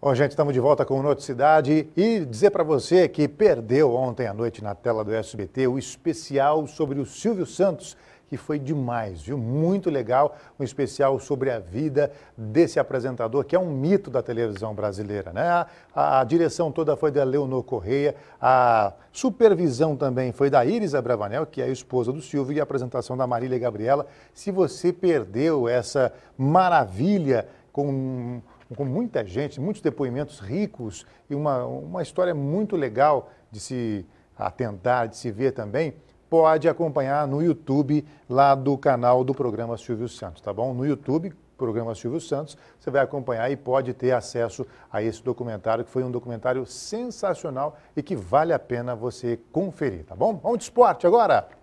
Bom, gente, estamos de volta com Noticidade e dizer para você que perdeu ontem à noite na tela do SBT o especial sobre o Silvio Santos, que foi demais, viu? Muito legal, um especial sobre a vida desse apresentador, que é um mito da televisão brasileira, né? A, a, a direção toda foi da Leonor Correia, a supervisão também foi da Iris Abravanel, que é a esposa do Silvio, e a apresentação da Marília Gabriela. Se você perdeu essa maravilha com com muita gente, muitos depoimentos ricos e uma, uma história muito legal de se atentar, de se ver também, pode acompanhar no YouTube, lá do canal do programa Silvio Santos, tá bom? No YouTube, programa Silvio Santos, você vai acompanhar e pode ter acesso a esse documentário, que foi um documentário sensacional e que vale a pena você conferir, tá bom? Vamos de esporte agora!